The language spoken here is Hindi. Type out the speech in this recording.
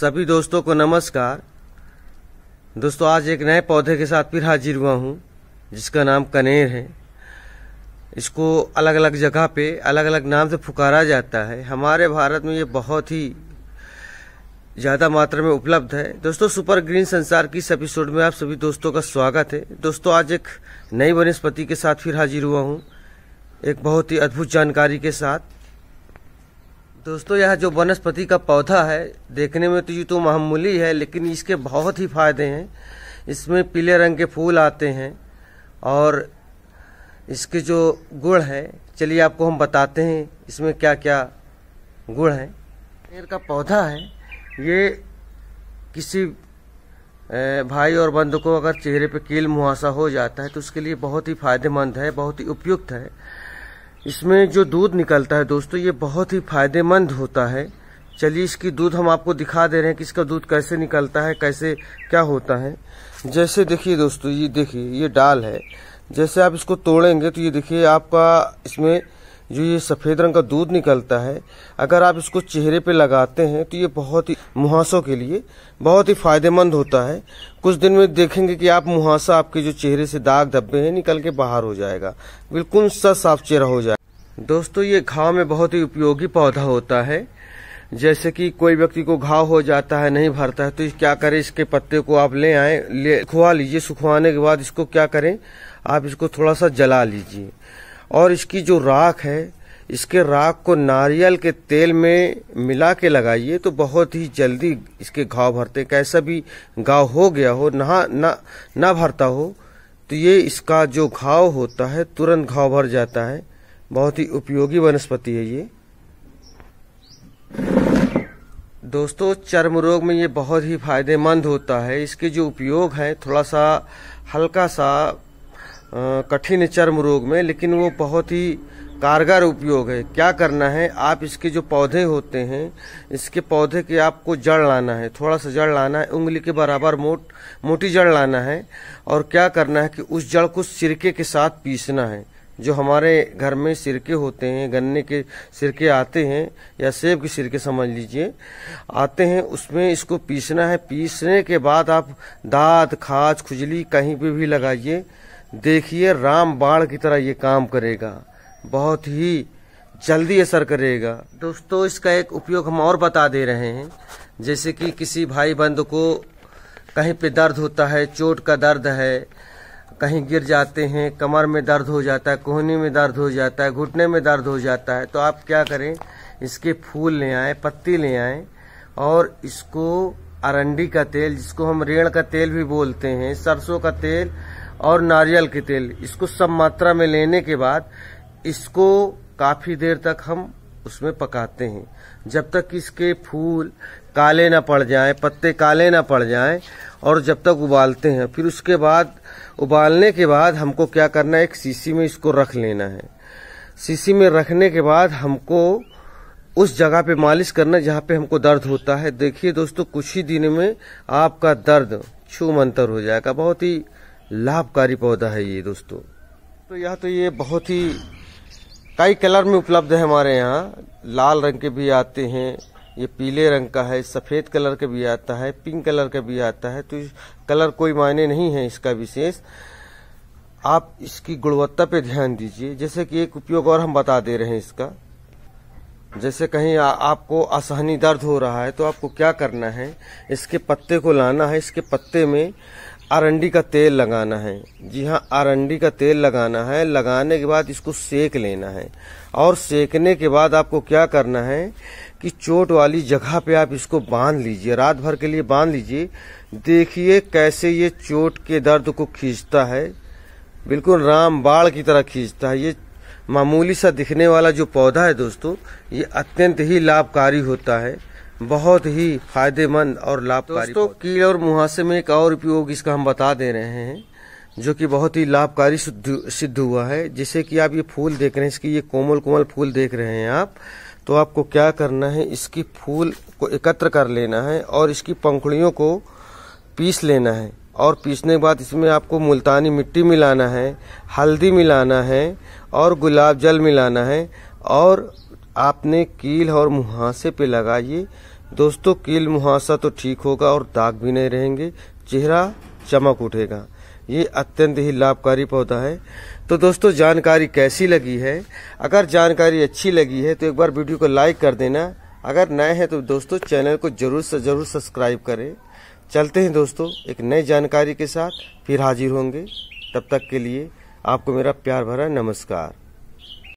सभी दोस्तों को नमस्कार दोस्तों आज एक नए पौधे के साथ फिर हाजिर हुआ हूँ जिसका नाम कनेर है इसको अलग अलग जगह पे अलग अलग नाम से पुकारा जाता है हमारे भारत में ये बहुत ही ज़्यादा मात्रा में उपलब्ध है दोस्तों सुपर ग्रीन संसार की इस एपिसोड में आप सभी दोस्तों का स्वागत है दोस्तों आज एक नई वनस्पति के साथ फिर हाजिर हुआ हूँ एक बहुत ही अद्भुत जानकारी के साथ दोस्तों यह जो वनस्पति का पौधा है देखने में तो ये तो मामूली है लेकिन इसके बहुत ही फायदे हैं इसमें पीले रंग के फूल आते हैं और इसके जो गुण है चलिए आपको हम बताते हैं इसमें क्या क्या गुण है पेड़ का पौधा है ये किसी भाई और बंधु को अगर चेहरे पे कील मुहासा हो जाता है तो उसके लिए बहुत ही फायदेमंद है बहुत ही उपयुक्त है इसमें जो दूध निकलता है दोस्तों ये बहुत ही फायदेमंद होता है चलिए इसकी दूध हम आपको दिखा दे रहे हैं कि इसका दूध कैसे निकलता है कैसे क्या होता है जैसे देखिए दोस्तों ये देखिए ये डाल है जैसे आप इसको तोड़ेंगे तो ये देखिए आपका इसमें जो ये सफेद रंग का दूध निकलता है अगर आप इसको चेहरे पे लगाते हैं तो ये बहुत ही मुहासों के लिए बहुत ही फायदेमंद होता है कुछ दिन में देखेंगे कि आप मुहासा आपके जो चेहरे से दाग धब्बे हैं निकल के बाहर हो जाएगा बिल्कुल सा साफ चेहरा हो जाएगा दोस्तों ये घाव में बहुत ही उपयोगी पौधा होता है जैसे कि कोई व्यक्ति को घाव हो जाता है नहीं भरता है तो क्या करें इसके पत्ते को आप ले आए ले सुखवा लीजिए सुखवाने के बाद इसको क्या करें आप इसको थोड़ा सा जला लीजिए और इसकी जो राख है इसके राख को नारियल के तेल में मिला के लगाइए तो बहुत ही जल्दी इसके घाव भरते हैं कैसा भी घाव हो गया हो नहा ना ना भरता हो तो ये इसका जो घाव होता है तुरंत घाव भर जाता है बहुत ही उपयोगी वनस्पति है ये दोस्तों चर्म रोग में ये बहुत ही फायदेमंद होता है इसके जो उपयोग हैं थोड़ा सा हल्का सा कठिन चर्म रोग में लेकिन वो बहुत ही कारगर उपयोग है क्या करना है आप इसके जो पौधे होते हैं इसके पौधे के आपको जड़ लाना है थोड़ा सा जड़ लाना है उंगली के बराबर मोट मोटी जड़ लाना है और क्या करना है कि उस जड़ को सिरके के साथ पीसना है जो हमारे घर में सिरके होते हैं गन्ने के सिरके आते हैं या सेब के सिरके समझ लीजिए आते हैं उसमें इसको पीसना है पीसने के बाद आप दाँत खाज खुजली कहीं पे भी लगाइए देखिए राम बाढ़ की तरह ये काम करेगा बहुत ही जल्दी असर करेगा दोस्तों इसका एक उपयोग हम और बता दे रहे हैं जैसे कि किसी भाई बंद को कहीं पे दर्द होता है चोट का दर्द है कहीं गिर जाते हैं कमर में दर्द हो जाता है कोहनी में दर्द हो जाता है घुटने में दर्द हो जाता है तो आप क्या करें इसके फूल ले आए पत्ती ले आए और इसको अरंडी का तेल जिसको हम रेण का तेल भी बोलते हैं सरसों का तेल और नारियल के तेल इसको सब मात्रा में लेने के बाद इसको काफी देर तक हम उसमें पकाते हैं जब तक इसके फूल काले ना पड़ जाएं पत्ते काले ना पड़ जाएं और जब तक उबालते हैं फिर उसके बाद उबालने के बाद हमको क्या करना है एक सीसी में इसको रख लेना है सीसी में रखने के बाद हमको उस जगह पे मालिश करना जहाँ पे हमको दर्द होता है देखिए दोस्तों कुछ ही दिन में आपका दर्द छू मंतर हो जाएगा बहुत ही लाभकारी पौधा है ये दोस्तों तो यह तो ये बहुत ही कई कलर में उपलब्ध है हमारे यहाँ लाल रंग के भी आते हैं ये पीले रंग का है सफ़ेद कलर का भी आता है पिंक कलर का भी आता है तो कलर कोई मायने नहीं है इसका विशेष आप इसकी गुणवत्ता पे ध्यान दीजिए जैसे कि एक उपयोग और हम बता दे रहे हैं इसका जैसे कहीं आ, आपको असहनी दर्द हो रहा है तो आपको क्या करना है इसके पत्ते को लाना है इसके पत्ते में अरंडी का तेल लगाना है जी हाँ अरंडी का तेल लगाना है लगाने के बाद इसको सेक लेना है और सेकने के बाद आपको क्या करना है कि चोट वाली जगह पे आप इसको बांध लीजिए रात भर के लिए बांध लीजिए देखिए कैसे ये चोट के दर्द को खींचता है बिल्कुल राम बाढ़ की तरह खींचता है ये मामूली सा दिखने वाला जो पौधा है दोस्तों ये अत्यंत ही लाभकारी होता है बहुत ही फायदेमंद और लाभकारी दोस्तों कील और मुहासे में एक और उपयोग इसका हम बता दे रहे हैं जो कि बहुत ही लाभकारी सिद्ध हुआ है जिसे कि आप ये फूल देख रहे हैं इसकी ये कोमल कोमल फूल देख रहे हैं आप तो आपको क्या करना है इसकी फूल को एकत्र कर लेना है और इसकी पंखुड़ियों को पीस लेना है और पीसने के बाद इसमें आपको मुल्तानी मिट्टी मिलाना है हल्दी मिलाना है और गुलाब जल मिलाना है और आपने कील और मुहासे पे लगाइए दोस्तों कील मुहासा तो ठीक होगा और दाग भी नहीं रहेंगे चेहरा चमक उठेगा ये अत्यंत ही लाभकारी पौधा है तो दोस्तों जानकारी कैसी लगी है अगर जानकारी अच्छी लगी है तो एक बार वीडियो को लाइक कर देना अगर नए हैं तो दोस्तों चैनल को जरूर से जरूर सब्सक्राइब करें चलते हैं दोस्तों एक नई जानकारी के साथ फिर हाजिर होंगे तब तक के लिए आपको मेरा प्यार भरा नमस्कार